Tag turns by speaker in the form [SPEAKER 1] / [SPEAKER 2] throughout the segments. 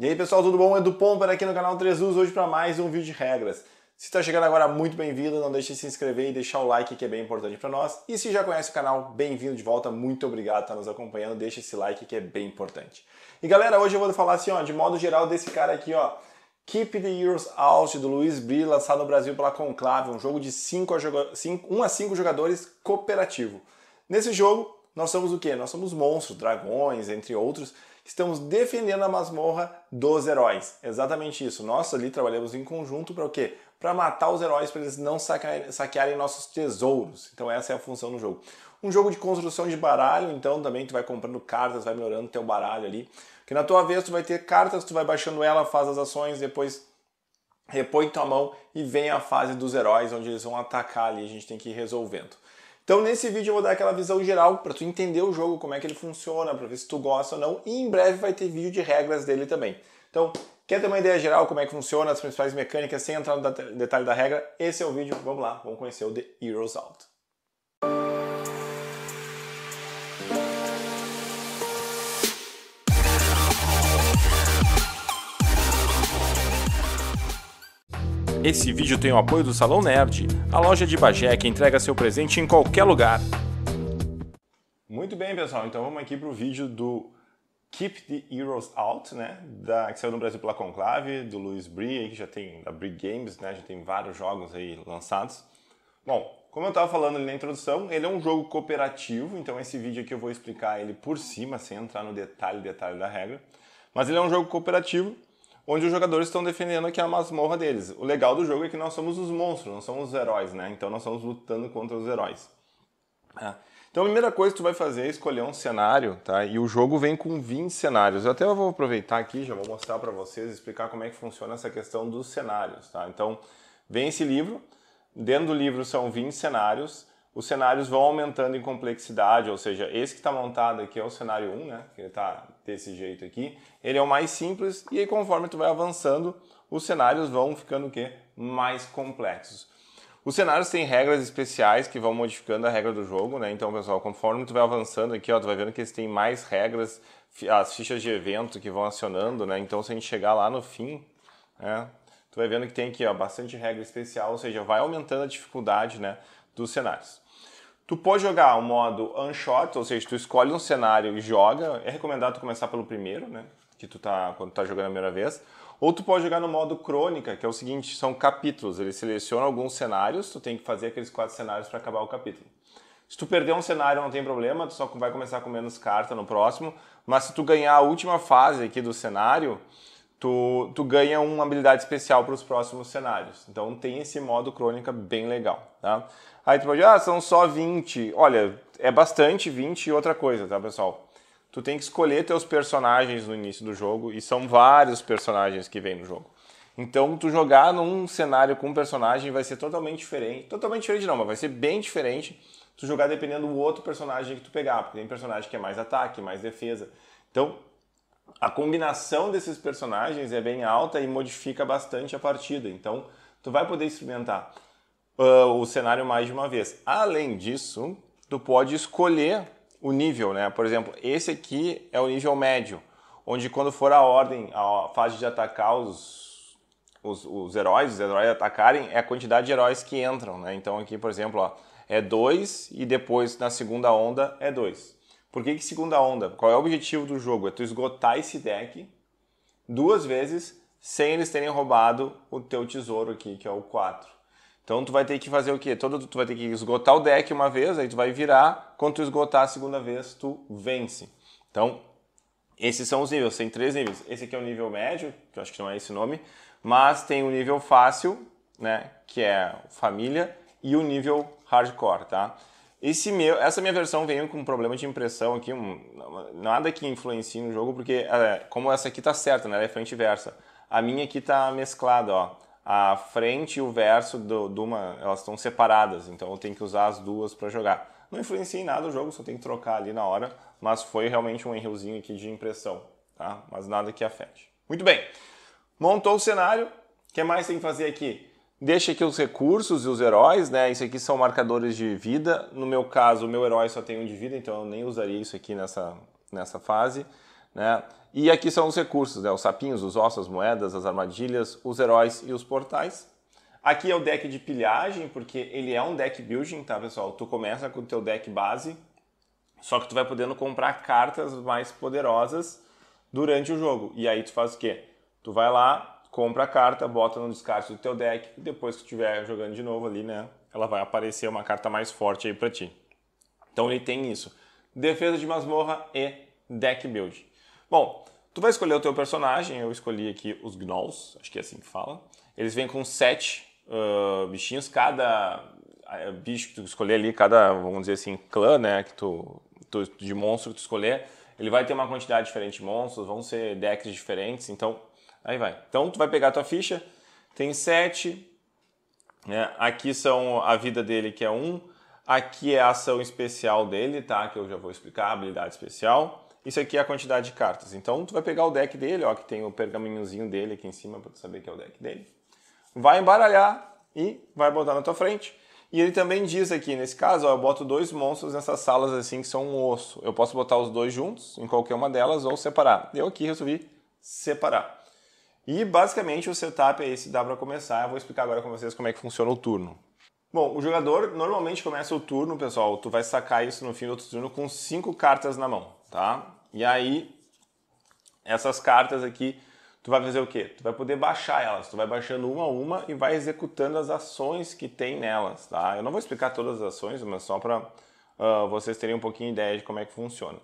[SPEAKER 1] E aí pessoal, tudo bom? Edu Pomper aqui no canal 3 Us, hoje para mais um vídeo de regras. Se está chegando agora, muito bem-vindo, não deixe de se inscrever e deixar o like que é bem importante para nós. E se já conhece o canal, bem-vindo de volta, muito obrigado por estar tá nos acompanhando, deixa esse like que é bem importante. E galera, hoje eu vou falar assim, ó, de modo geral desse cara aqui, ó, Keep the Years Out do Luiz Bri, lançado no Brasil pela Conclave, um jogo de 5 a 1 a 5 jogadores cooperativo. Nesse jogo, nós somos o quê? Nós somos monstros, dragões, entre outros, estamos defendendo a masmorra dos heróis. Exatamente isso. Nós ali trabalhamos em conjunto para o quê? Para matar os heróis, para eles não saquearem, nossos tesouros. Então essa é a função do jogo. Um jogo de construção de baralho, então também tu vai comprando cartas, vai melhorando teu baralho ali. Que na tua vez tu vai ter cartas, tu vai baixando ela, faz as ações, depois repõe tua mão e vem a fase dos heróis, onde eles vão atacar ali, a gente tem que ir resolvendo. Então nesse vídeo eu vou dar aquela visão geral para tu entender o jogo, como é que ele funciona, para ver se tu gosta ou não, e em breve vai ter vídeo de regras dele também. Então, quer ter uma ideia geral como é que funciona, as principais mecânicas, sem entrar no detalhe da regra? Esse é o vídeo, vamos lá, vamos conhecer o The Heroes Out. Esse vídeo tem o apoio do Salão Nerd, a loja de Bagé que entrega seu presente em qualquer lugar. Muito bem, pessoal. Então vamos aqui para o vídeo do Keep the Heroes Out, né? Da, que saiu no Brasil pela Conclave, do Luiz Brie, que já tem, da Brie Games, né? Já tem vários jogos aí lançados. Bom, como eu estava falando ali na introdução, ele é um jogo cooperativo, então esse vídeo aqui eu vou explicar ele por cima, sem entrar no detalhe, detalhe da regra. Mas ele é um jogo cooperativo onde os jogadores estão defendendo aqui a masmorra deles. O legal do jogo é que nós somos os monstros, não somos os heróis, né? Então nós estamos lutando contra os heróis. É. Então a primeira coisa que tu vai fazer é escolher um cenário, tá? E o jogo vem com 20 cenários. Eu até vou aproveitar aqui, já vou mostrar para vocês, explicar como é que funciona essa questão dos cenários, tá? Então, vem esse livro. Dentro do livro são 20 cenários os cenários vão aumentando em complexidade, ou seja, esse que está montado aqui é o cenário 1, né? Que ele está desse jeito aqui. Ele é o mais simples e aí conforme tu vai avançando, os cenários vão ficando o quê? Mais complexos. Os cenários têm regras especiais que vão modificando a regra do jogo, né? Então, pessoal, conforme tu vai avançando aqui, ó, tu vai vendo que eles têm mais regras, as fichas de evento que vão acionando, né? Então, se a gente chegar lá no fim, né? Tu vai vendo que tem aqui, ó, bastante regra especial, ou seja, vai aumentando a dificuldade, né? dos cenários. Tu pode jogar o modo unshot, ou seja, tu escolhe um cenário e joga. É recomendado tu começar pelo primeiro, né? Que tu tá quando tu tá jogando a primeira vez. Ou tu pode jogar no modo crônica, que é o seguinte, são capítulos. Ele seleciona alguns cenários, tu tem que fazer aqueles quatro cenários para acabar o capítulo. Se tu perder um cenário não tem problema, tu só vai começar com menos carta no próximo, mas se tu ganhar a última fase aqui do cenário, tu, tu ganha uma habilidade especial para os próximos cenários. Então tem esse modo crônica bem legal, tá? Aí tu pode, ah, são só 20. Olha, é bastante 20 e outra coisa, tá, pessoal? Tu tem que escolher teus personagens no início do jogo e são vários personagens que vêm no jogo. Então, tu jogar num cenário com um personagem vai ser totalmente diferente. Totalmente diferente não, mas vai ser bem diferente tu jogar dependendo do outro personagem que tu pegar, porque tem personagem que é mais ataque, mais defesa. Então, a combinação desses personagens é bem alta e modifica bastante a partida. Então, tu vai poder experimentar uh, o cenário mais de uma vez. Além disso, tu pode escolher o nível, né? Por exemplo, esse aqui é o nível médio, onde quando for a ordem, a fase de atacar os, os, os heróis, os heróis atacarem, é a quantidade de heróis que entram, né? Então aqui, por exemplo, ó, é 2 e depois na segunda onda é 2. Por que, que segunda onda? Qual é o objetivo do jogo? É tu esgotar esse deck duas vezes sem eles terem roubado o teu tesouro aqui, que é o 4. Então tu vai ter que fazer o quê? Todo, tu vai ter que esgotar o deck uma vez, aí tu vai virar. Quando tu esgotar a segunda vez, tu vence. Então, esses são os níveis. Tem três níveis. Esse aqui é o nível médio, que eu acho que não é esse nome. Mas tem o nível fácil, né? Que é família. E o nível hardcore, tá? Esse meu, essa minha versão veio com um problema de impressão aqui, um, nada que influencie no jogo, porque é, como essa aqui tá certa, né? Ela é frente e versa. A minha aqui tá mesclada, ó. A frente e o verso do, uma, elas estão separadas, então eu tenho que usar as duas para jogar. Não influencia em nada o jogo, só tem que trocar ali na hora, mas foi realmente um errozinho aqui de impressão, tá? Mas nada que afete. Muito bem, montou o cenário, o que mais tem que fazer aqui? Deixa aqui os recursos e os heróis, né? Isso aqui são marcadores de vida. No meu caso, o meu herói só tem um de vida, então eu nem usaria isso aqui nessa, nessa fase, né? E aqui são os recursos, né? Os sapinhos, os ossos, as moedas, as armadilhas, os heróis e os portais. Aqui é o deck de pilhagem, porque ele é um deck building, tá, pessoal? Tu começa com o teu deck base, só que tu vai podendo comprar cartas mais poderosas durante o jogo. E aí tu faz o quê? Tu vai lá, compra a carta, bota no descarte do teu deck e depois que estiver jogando de novo ali, né, ela vai aparecer uma carta mais forte aí para ti. Então ele tem isso. Defesa de masmorra e deck build. Bom, tu vai escolher o teu personagem, eu escolhi aqui os Gnolls, acho que é assim que fala. Eles vêm com sete uh, bichinhos, cada ah, bicho que tu escolher ali, cada, vamos dizer assim, clã, né, que tu, tu de monstro que tu escolher, ele vai ter uma quantidade diferente de monstros, vão ser decks diferentes, então Aí vai. Então tu vai pegar a tua ficha, tem sete, né? Aqui são a vida dele que é um, aqui é a ação especial dele, tá? Que eu já vou explicar, habilidade especial. Isso aqui é a quantidade de cartas. Então tu vai pegar o deck dele, ó, que tem o pergaminhozinho dele aqui em cima para tu saber que é o deck dele. Vai embaralhar e vai botar na tua frente. E ele também diz aqui, nesse caso, ó, eu boto dois monstros nessas salas assim que são um osso. Eu posso botar os dois juntos em qualquer uma delas ou separar. Eu aqui resolvi separar. E basicamente o setup é esse, dá para começar. Eu vou explicar agora com vocês como é que funciona o turno. Bom, o jogador normalmente começa o turno, pessoal, tu vai sacar isso no fim do outro turno com cinco cartas na mão, tá? E aí, essas cartas aqui, tu vai fazer o quê? Tu vai poder baixar elas, tu vai baixando uma a uma e vai executando as ações que tem nelas, tá? Eu não vou explicar todas as ações, mas só para uh, ah, vocês terem um pouquinho de ideia de como é que funciona.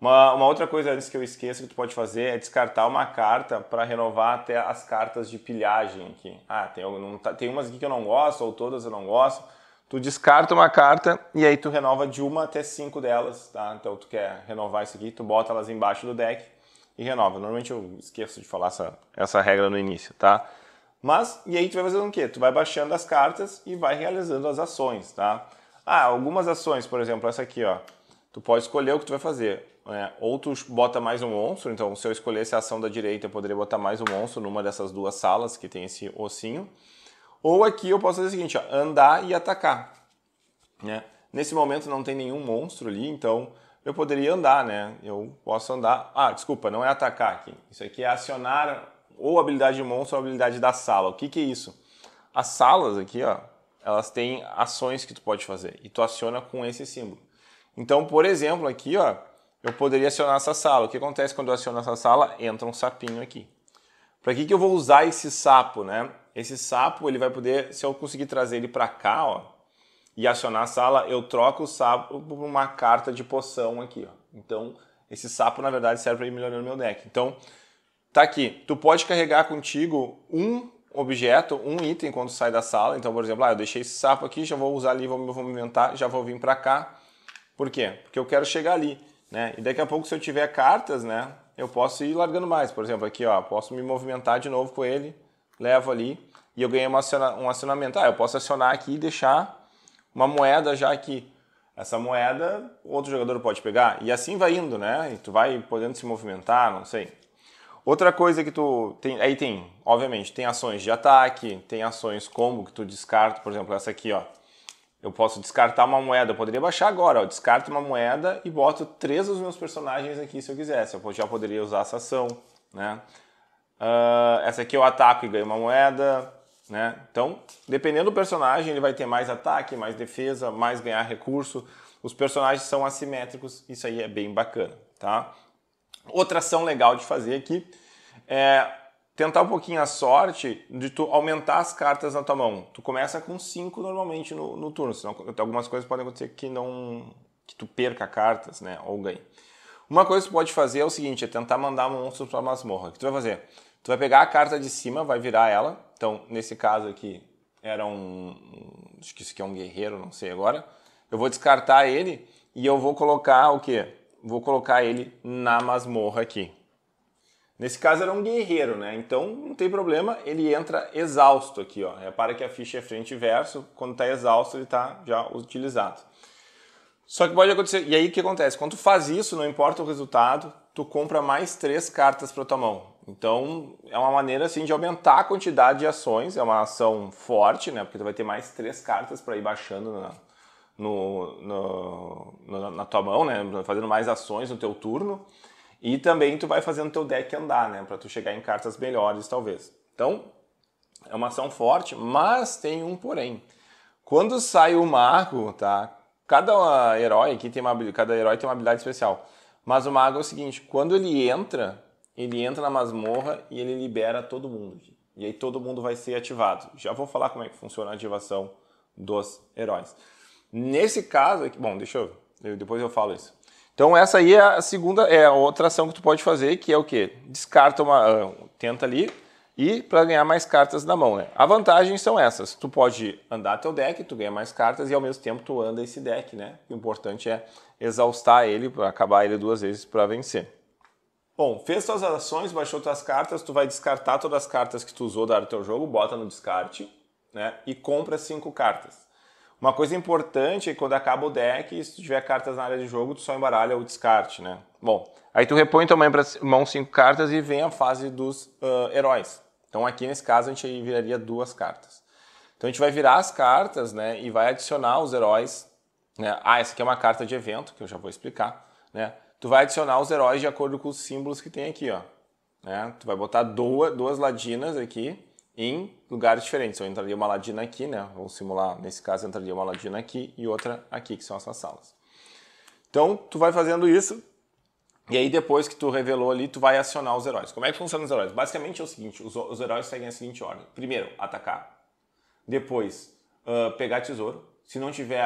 [SPEAKER 1] Uma, uma, outra coisa antes que eu esqueça que tu pode fazer é descartar uma carta para renovar até as cartas de pilhagem aqui. Ah, tem, não, tá, tem umas aqui que eu não gosto, ou todas eu não gosto. Tu descarta uma carta e aí tu renova de uma até cinco delas, tá? Então tu quer renovar isso aqui, tu bota elas embaixo do deck e renova. Normalmente eu esqueço de falar essa, essa regra no início, tá? Mas, e aí tu vai fazendo o quê? Tu vai baixando as cartas e vai realizando as ações, tá? Ah, algumas ações, por exemplo, essa aqui, ó tu pode escolher o que tu vai fazer. Né? Ou tu bota mais um monstro, então se eu escolhesse a ação da direita, eu poderia botar mais um monstro numa dessas duas salas que tem esse ossinho. Ou aqui eu posso fazer o seguinte, ó, andar e atacar. Né? Nesse momento não tem nenhum monstro ali, então eu poderia andar, né? Eu posso andar... Ah, desculpa, não é atacar aqui. Isso aqui é acionar ou habilidade de monstro ou habilidade da sala. O que, que é isso? As salas aqui, ó, elas têm ações que tu pode fazer e tu aciona com esse símbolo. Então, por exemplo, aqui ó, eu poderia acionar essa sala. O que acontece quando eu aciono essa sala? Entra um sapinho aqui. Para que, que eu vou usar esse sapo, né? Esse sapo, ele vai poder, se eu conseguir trazer ele para cá, ó, e acionar a sala, eu troco o sapo por uma carta de poção aqui, ó. Então, esse sapo, na verdade, serve para ir melhorando meu deck. Então, tá aqui. Tu pode carregar contigo um objeto, um item quando sai da sala. Então, por exemplo, ah, eu deixei esse sapo aqui, já vou usar ali, vou me movimentar, já vou vir para cá. Por quê? Porque eu quero chegar ali, né? E daqui a pouco se eu tiver cartas, né, eu posso ir largando mais. Por exemplo, aqui, ó, posso me movimentar de novo com ele, levo ali e eu ganhei aciona, um acionamento. Ah, eu posso acionar aqui e deixar uma moeda já aqui. Essa moeda outro jogador pode pegar e assim vai indo, né? E tu vai podendo se movimentar, não sei. Outra coisa que tu tem, aí tem, obviamente, tem ações de ataque, tem ações combo que tu descarta, por exemplo, essa aqui, ó. Eu posso descartar uma moeda, eu poderia baixar agora, descarto uma moeda e boto três dos meus personagens aqui se eu quisesse. Eu já poderia usar essa ação, né? Uh, essa aqui eu ataco e ganho uma moeda, né? Então, dependendo do personagem, ele vai ter mais ataque, mais defesa, mais ganhar recurso. Os personagens são assimétricos, isso aí é bem bacana, tá? Outra ação legal de fazer aqui é tentar um pouquinho a sorte de tu aumentar as cartas na tua mão. Tu começa com 5 normalmente no, no, turno, senão algumas coisas podem acontecer que não que tu perca cartas, né, ou ganhe. Uma coisa que tu pode fazer é o seguinte, é tentar mandar monstros para masmorra. O que tu vai fazer? Tu vai pegar a carta de cima, vai virar ela. Então, nesse caso aqui, era um, acho que isso aqui é um guerreiro, não sei agora. Eu vou descartar ele e eu vou colocar o quê? Vou colocar ele na masmorra aqui. Nesse caso era um guerreiro, né? Então não tem problema, ele entra exausto aqui, ó. Repara que a ficha é frente e verso, quando está exausto ele está já utilizado. Só que pode acontecer, e aí o que acontece? Quando tu faz isso, não importa o resultado, tu compra mais três cartas para tua mão. Então é uma maneira assim de aumentar a quantidade de ações, é uma ação forte, né? Porque tu vai ter mais três cartas para ir baixando na, no, no, na tua mão, né? Fazendo mais ações no teu turno. E também tu vai fazendo teu deck andar, né? Para tu chegar em cartas melhores, talvez. Então, é uma ação forte, mas tem um porém. Quando sai o mago, tá? Cada herói aqui tem uma cada herói tem uma habilidade especial. Mas o mago é o seguinte, quando ele entra, ele entra na masmorra e ele libera todo mundo. E aí todo mundo vai ser ativado. Já vou falar como é que funciona a ativação dos heróis. Nesse caso aqui, é bom, deixa eu, depois eu falo isso. Então essa aí é a segunda, é a outra ação que tu pode fazer, que é o quê? Descarta uma, ah, tenta ali e para ganhar mais cartas na mão, né? A vantagem são essas. Tu pode andar teu deck, tu ganha mais cartas e ao mesmo tempo tu anda esse deck, né? O importante é exaustar ele, acabar ele duas vezes para vencer. Bom, fez tuas ações, baixou tuas cartas, tu vai descartar todas as cartas que tu usou do teu jogo, bota no descarte, né? E compra cinco cartas. Uma coisa importante é que quando acaba o deck, se tu tiver cartas na área de jogo, tu só embaralha ou descarte, né? Bom, aí tu repõe tua mão, mão cinco cartas e vem a fase dos uh, heróis. Então aqui nesse caso a gente viraria duas cartas. Então a gente vai virar as cartas, né? E vai adicionar os heróis. Né? Ah, essa aqui é uma carta de evento, que eu já vou explicar, né? Tu vai adicionar os heróis de acordo com os símbolos que tem aqui, ó. Né? Tu vai botar duas, duas ladinas aqui em lugares diferentes. Eu entraria uma ladina aqui, né? Vamos simular, nesse caso, entraria uma ladina aqui e outra aqui, que são essas salas. Então, tu vai fazendo isso, e aí depois que tu revelou ali, tu vai acionar os heróis. Como é que funciona os heróis? Basicamente é o seguinte, os, os heróis seguem a seguinte ordem. Primeiro, atacar. Depois, uh, pegar tesouro. Se não tiver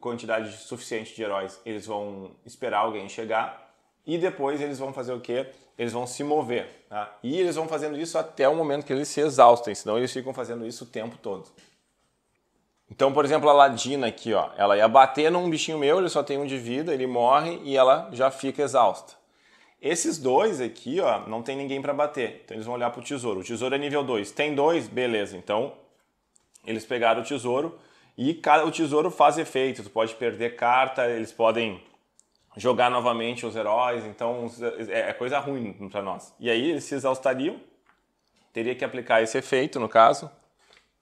[SPEAKER 1] quantidade suficiente de heróis, eles vão esperar alguém chegar e depois eles vão fazer o quê? Eles vão se mover. Tá? E eles vão fazendo isso até o momento que eles se exaustem, senão eles ficam fazendo isso o tempo todo. Então, por exemplo, a ladina aqui, ó, ela ia bater num bichinho meu, ele só tem um de vida, ele morre e ela já fica exausta. Esses dois aqui, ó, não tem ninguém para bater. Então eles vão olhar pro tesouro. O tesouro é nível 2. Tem dois? Beleza. Então eles pegaram o tesouro e cada o tesouro faz efeito. Tu pode perder carta, eles podem jogar novamente os heróis, então é, é coisa ruim para nós. E aí eles se exaustariam, teria que aplicar esse efeito no caso,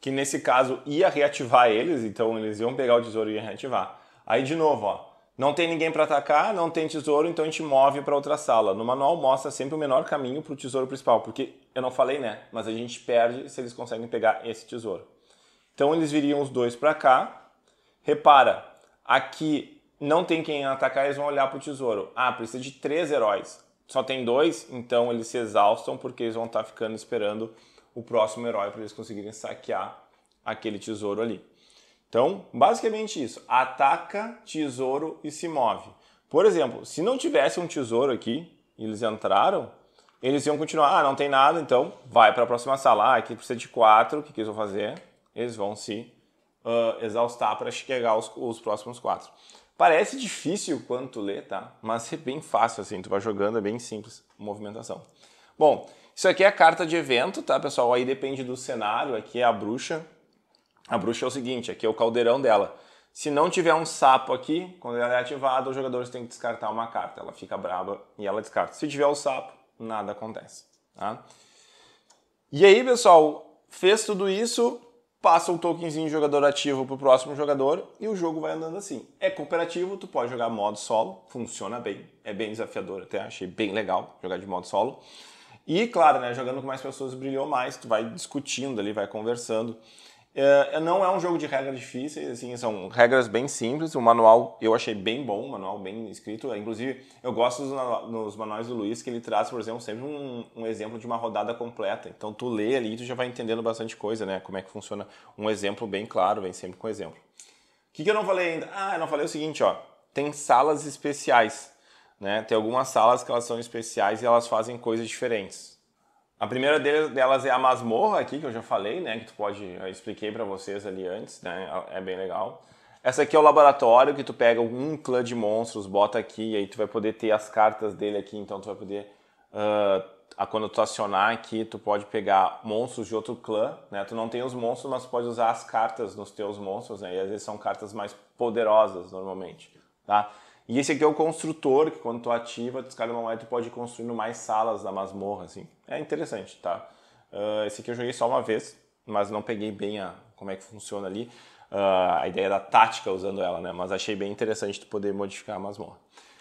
[SPEAKER 1] que nesse caso ia reativar eles, então eles iam pegar o tesouro e ia reativar. Aí de novo, ó, não tem ninguém para atacar, não tem tesouro, então a gente move para outra sala. No manual mostra sempre o menor caminho para o tesouro principal, porque eu não falei, né? Mas a gente perde se eles conseguem pegar esse tesouro. Então eles viriam os dois para cá. Repara, aqui não tem quem atacar, eles vão olhar para o tesouro. Ah, precisa de três heróis. Só tem dois, então eles se exaustam porque eles vão estar tá ficando esperando o próximo herói para eles conseguirem saquear aquele tesouro ali. Então, basicamente isso. Ataca, tesouro e se move. Por exemplo, se não tivesse um tesouro aqui e eles entraram, eles iam continuar. Ah, não tem nada, então vai para a próxima sala. Ah, aqui precisa de quatro, o que, que eles vão fazer? Eles vão se uh, exaustar para chegar aos, os próximos quatro. Parece difícil quando tu lê, tá? Mas é bem fácil, assim, tu vai jogando, é bem simples movimentação. Bom, isso aqui é a carta de evento, tá, pessoal? Aí depende do cenário, aqui é a bruxa. A bruxa é o seguinte, aqui é o caldeirão dela. Se não tiver um sapo aqui, quando ela é ativada, os jogadores têm que descartar uma carta. Ela fica brava e ela descarta. Se tiver o sapo, nada acontece, tá? E aí, pessoal, fez tudo isso, passa um tokenzinho de jogador ativo pro próximo jogador e o jogo vai andando assim. É cooperativo, tu pode jogar modo solo, funciona bem, é bem desafiador até, achei bem legal jogar de modo solo. E claro, né, jogando com mais pessoas brilhou mais, tu vai discutindo ali, vai conversando. É, não é um jogo de regras difíceis, assim, são regras bem simples. O manual eu achei bem bom, o manual bem escrito. Inclusive, eu gosto dos, manuais do Luiz, que ele traz, por exemplo, sempre um, um, exemplo de uma rodada completa. Então, tu lê ali e tu já vai entendendo bastante coisa, né? Como é que funciona um exemplo bem claro, vem sempre com exemplo. O que, que eu não falei ainda? Ah, eu não falei o seguinte, ó. Tem salas especiais, né? Tem algumas salas que elas são especiais e elas fazem coisas diferentes. A primeira delas é a masmorra aqui, que eu já falei, né? Que tu pode... Eu expliquei para vocês ali antes, né? É, é bem legal. Essa aqui é o laboratório, que tu pega um clã de monstros, bota aqui, e aí tu vai poder ter as cartas dele aqui, então tu vai poder... Uh, a quando tu acionar aqui, tu pode pegar monstros de outro clã, né? Tu não tem os monstros, mas tu pode usar as cartas nos teus monstros, né? E às vezes são cartas mais poderosas, normalmente, tá? E esse aqui é o construtor, que quando tu ativa, tu escala uma moeda e pode ir construindo mais salas da masmorra, assim. É interessante, tá? Uh, esse aqui eu joguei só uma vez, mas não peguei bem a, como é que funciona ali, uh, a ideia da tática usando ela, né? Mas achei bem interessante tu poder modificar a masmorra.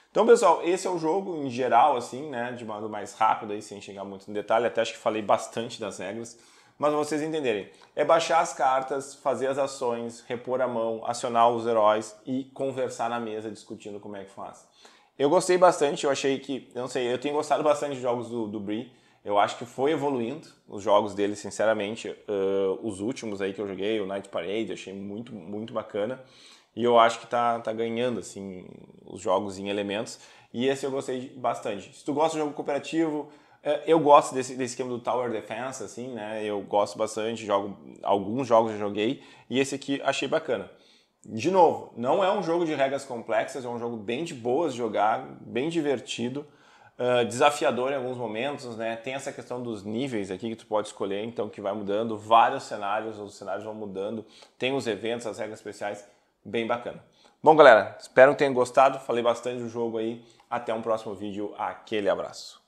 [SPEAKER 1] Então, pessoal, esse é o jogo em geral, assim, né? De modo mais rápido, aí, sem chegar muito no detalhe. Até acho que falei bastante das regras mas vocês entenderem. É baixar as cartas, fazer as ações, repor a mão, acionar os heróis e conversar na mesa discutindo como é que faz. Eu gostei bastante, eu achei que, eu não sei, eu tenho gostado bastante de jogos do, do Bree. Eu acho que foi evoluindo os jogos dele, sinceramente. Uh, os últimos aí que eu joguei, o Night Parade, achei muito, muito bacana. E eu acho que tá, tá ganhando, assim, os jogos em elementos. E esse eu gostei bastante. Se tu gosta de jogo cooperativo, é, eu gosto desse, desse esquema do Tower Defense, assim, né? Eu gosto bastante, jogo alguns jogos eu joguei e esse aqui achei bacana. De novo, não é um jogo de regras complexas, é um jogo bem de boas de jogar, bem divertido, uh, desafiador em alguns momentos, né? Tem essa questão dos níveis aqui que tu pode escolher, então que vai mudando, vários cenários, os cenários vão mudando, tem os eventos, as regras especiais, bem bacana. Bom, galera, espero que tenham gostado, falei bastante do jogo aí. Até um próximo vídeo, aquele abraço.